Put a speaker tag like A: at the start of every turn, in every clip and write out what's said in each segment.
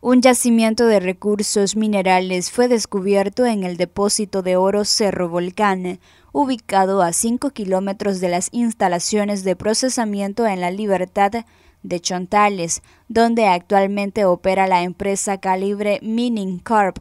A: Un yacimiento de recursos minerales fue descubierto en el depósito de oro Cerro Volcán, ubicado a 5 kilómetros de las instalaciones de procesamiento en la Libertad de Chontales, donde actualmente opera la empresa Calibre Mining Corp,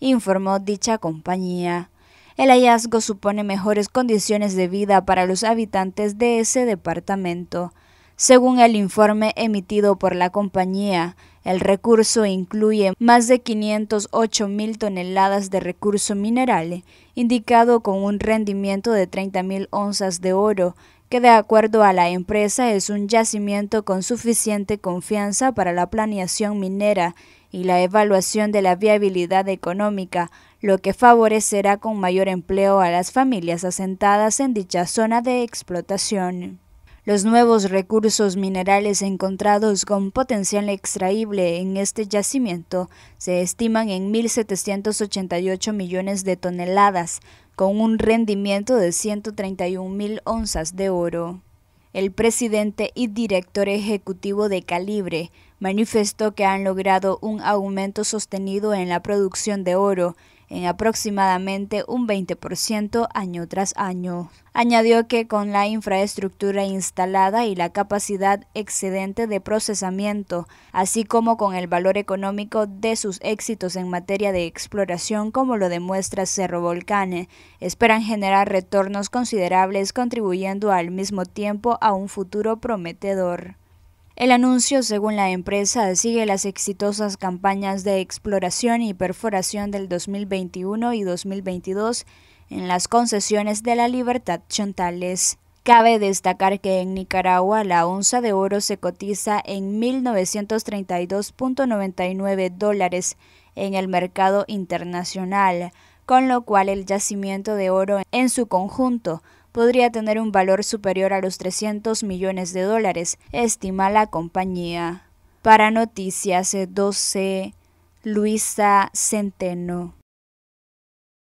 A: informó dicha compañía. El hallazgo supone mejores condiciones de vida para los habitantes de ese departamento. Según el informe emitido por la compañía, el recurso incluye más de 508 mil toneladas de recurso mineral, indicado con un rendimiento de 30 mil onzas de oro, que de acuerdo a la empresa es un yacimiento con suficiente confianza para la planeación minera y la evaluación de la viabilidad económica, lo que favorecerá con mayor empleo a las familias asentadas en dicha zona de explotación. Los nuevos recursos minerales encontrados con potencial extraíble en este yacimiento se estiman en 1.788 millones de toneladas, con un rendimiento de 131.000 onzas de oro. El presidente y director ejecutivo de Calibre manifestó que han logrado un aumento sostenido en la producción de oro, en aproximadamente un 20% año tras año. Añadió que con la infraestructura instalada y la capacidad excedente de procesamiento, así como con el valor económico de sus éxitos en materia de exploración como lo demuestra Cerro Volcán, esperan generar retornos considerables contribuyendo al mismo tiempo a un futuro prometedor. El anuncio, según la empresa, sigue las exitosas campañas de exploración y perforación del 2021 y 2022 en las concesiones de la Libertad Chontales. Cabe destacar que en Nicaragua la onza de oro se cotiza en 1932.99 dólares en el mercado internacional, con lo cual el yacimiento de oro en su conjunto podría tener un valor superior a los 300 millones de dólares, estima la compañía. Para Noticias 12, Luisa Centeno.